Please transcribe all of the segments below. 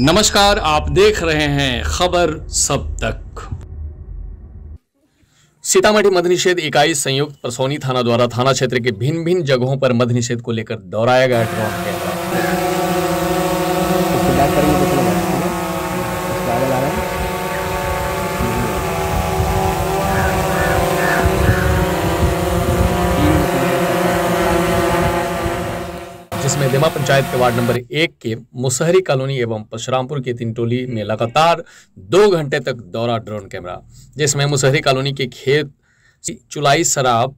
नमस्कार आप देख रहे हैं खबर सब तक सीतामढ़ी मध्य निषेध इकाई संयुक्त परसौनी थाना द्वारा थाना क्षेत्र के भिन्न भिन्न जगहों पर मध्य निषेध को लेकर दोहराया गया ड्रोन कैमरा प्रदेश में देमा पंचायत के वार्ड नंबर एक के मुसहरी कॉलोनी एवं परशुरामपुर की तीन टोली में लगातार दो घंटे तक दौरा ड्रोन कैमरा जिसमें मुसहरी कॉलोनी के खेत चुलाई शराब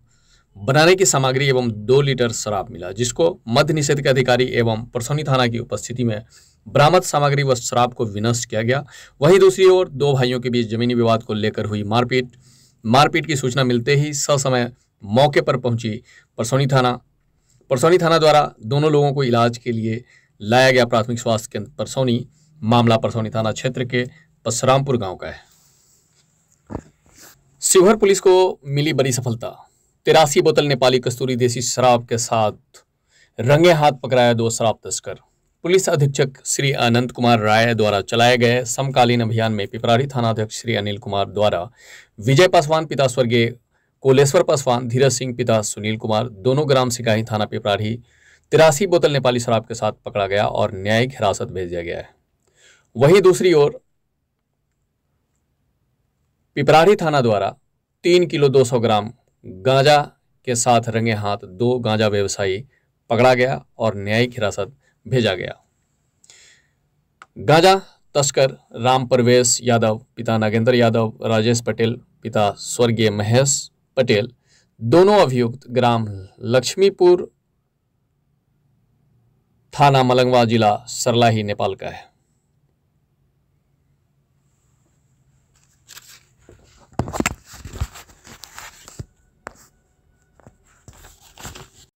बनाने की सामग्री एवं दो लीटर शराब मिला जिसको मध्य निषेध के अधिकारी एवं परसौनी थाना की उपस्थिति में बरामद सामग्री व शराब को विनष्ट किया गया वहीं दूसरी ओर दो भाइयों के बीच जमीनी विवाद को लेकर हुई मारपीट मारपीट की सूचना मिलते ही ससमय मौके पर पहुंची परसौनी थाना परसौनी थाना द्वारा दोनों लोगों को इलाज के लिए लाया गया प्राथमिक स्वास्थ्य केंद्र परसौनी मामला परसौनी थाना क्षेत्र के पसरामपुर गांव का है शिवहर पुलिस को मिली बड़ी सफलता तिरासी बोतल नेपाली कस्तूरी देसी शराब के साथ रंगे हाथ पकड़ाया दो शराब तस्कर पुलिस अधीक्षक श्री अनंत कुमार राय द्वारा चलाए गए समकालीन अभियान में पिपरारी थाना अध्यक्ष श्री अनिल कुमार द्वारा विजय पासवान पिता स्वर्गीय कोलेश्वर पासवान धीरज सिंह पिता सुनील कुमार दोनों ग्राम सिकाही थाना पिपराढ़ी तिरासी बोतल नेपाली शराब के साथ पकड़ा गया और न्यायिक हिरासत भेज दिया गया है वहीं दूसरी ओर पिपराढ़ी थाना द्वारा तीन किलो दो सौ ग्राम गांजा के साथ रंगे हाथ दो गांजा व्यवसायी पकड़ा गया और न्यायिक हिरासत भेजा गया गांजा तस्कर राम परवेश यादव पिता नागेंद्र यादव राजेश पटेल पिता स्वर्गीय महेश पटेल दोनों अभियुक्त ग्राम लक्ष्मीपुर थाना मलंगवा जिला सरलाही नेपाल का है